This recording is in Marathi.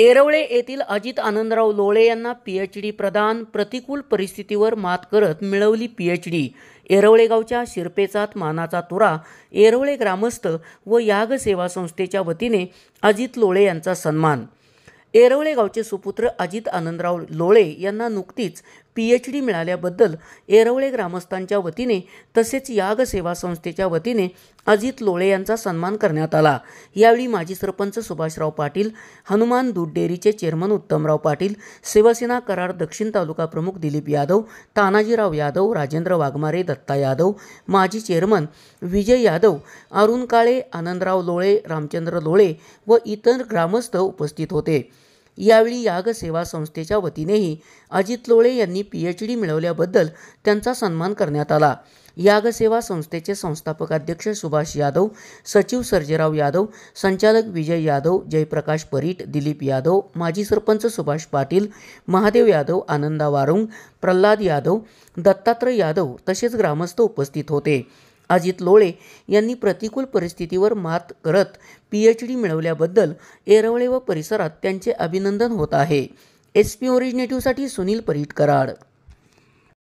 एरवळे येथील अजित आनंदराव लोळे यांना एच डी प्रदान प्रतिकूल परिस्थितीवर मात करत मिळवली एच डी एरवळेगावच्या गावच्या शिरपेचात मानाचा तुरा एरवळे ग्रामस्थ व याग सेवा संस्थेच्या वतीने अजित लोळे यांचा सन्मान एरवळे गावचे सुपुत्र अजित आनंदराव लोळे यांना नुकतीच पी एच डी मिळाल्याबद्दल एरवळे ग्रामस्थांच्या वतीने तसेच याग सेवा संस्थेच्या वतीने अजित लोळे यांचा सन्मान करण्यात आला यावेळी माजी सरपंच सुभाषराव पाटील हनुमान दूध डेअरीचे चेअरमन उत्तमराव पाटील शिवसेना करार दक्षिण तालुका प्रमुख दिलीप यादव तानाजीराव यादव राजेंद्र वाघमारे दत्ता यादव माजी चेअरमन विजय यादव अरुण काळे आनंदराव लोळे रामचंद्र लोळे व इतर ग्रामस्थ उपस्थित होते यावेळी याग सेवा संस्थेच्या वतीनेही अजित लोळे यांनी पी एच डी मिळवल्याबद्दल त्यांचा सन्मान करण्यात आला याग सेवा संस्थेचे संस्थापक अध्यक्ष सुभाष यादव सचिव सर्जेराव यादव संचालक विजय यादव जयप्रकाश परीट दिलीप यादव माजी सरपंच सुभाष पाटील महादेव यादव आनंदा वारुंग प्रल्हाद यादव दत्तात्रय यादव तसेच ग्रामस्थ उपस्थित होते अजित लोळे यांनी प्रतिकूल परिस्थितीवर मात करत पी एच डी मिळवल्याबद्दल एरवळे व परिसरात त्यांचे अभिनंदन होत आहे एस पी ओरिजिनेटिव्हसाठी सुनील कराड